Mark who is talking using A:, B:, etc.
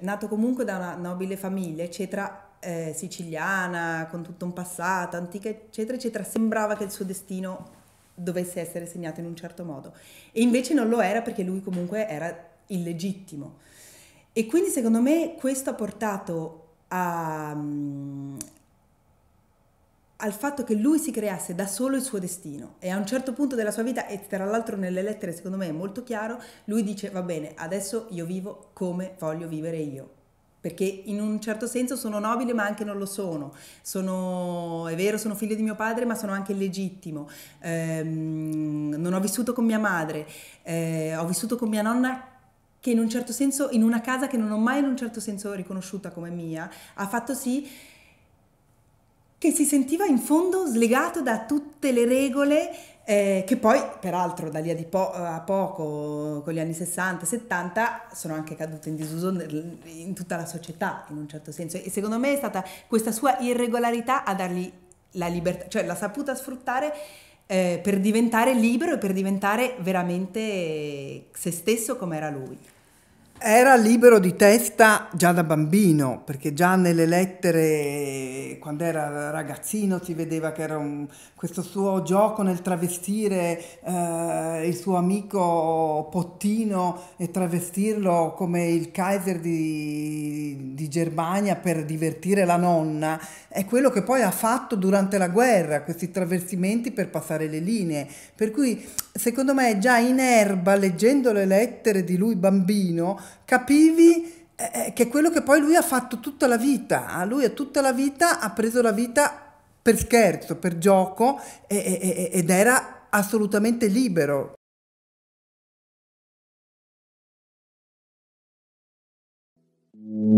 A: Nato comunque da una nobile famiglia, eccetera, eh, siciliana, con tutto un passato, antica, eccetera, eccetera, sembrava che il suo destino dovesse essere segnato in un certo modo. E invece non lo era perché lui comunque era illegittimo. E quindi secondo me questo ha portato a, mm, al fatto che lui si creasse da solo il suo destino e a un certo punto della sua vita, e tra l'altro nelle lettere secondo me è molto chiaro, lui dice va bene, adesso io vivo come voglio vivere io. Perché in un certo senso sono nobile ma anche non lo sono. sono è vero, sono figlio di mio padre ma sono anche illegittimo. Ehm, non ho vissuto con mia madre, eh, ho vissuto con mia nonna che in un certo senso, in una casa che non ho mai in un certo senso riconosciuta come mia, ha fatto sì che si sentiva in fondo slegato da tutte le regole eh, che poi, peraltro, da lì a, po- a, poco, con gli anni 60, 70, sono anche cadute in disuso in tutta la società, in un certo senso. E secondo me è stata questa sua irregolarità a dargli la libertà, cioè l'ha saputa sfruttare eh, per diventare libero e per diventare veramente se stesso come era lui.
B: Era libero di testa già da bambino, perché già nelle lettere, quando era ragazzino, si vedeva che era un, questo suo gioco nel travestire eh, il suo amico Pottino e travestirlo come il Kaiser di Germania per divertire la nonna è quello che poi ha fatto durante la guerra, questi traversimenti per passare le linee. Per cui secondo me già in erba, leggendo le lettere di lui bambino, capivi eh, eh, che è quello che poi lui ha fatto tutta la vita. Lui ha tutta la vita ha preso la vita per scherzo, per gioco ed era assolutamente libero. Thank you.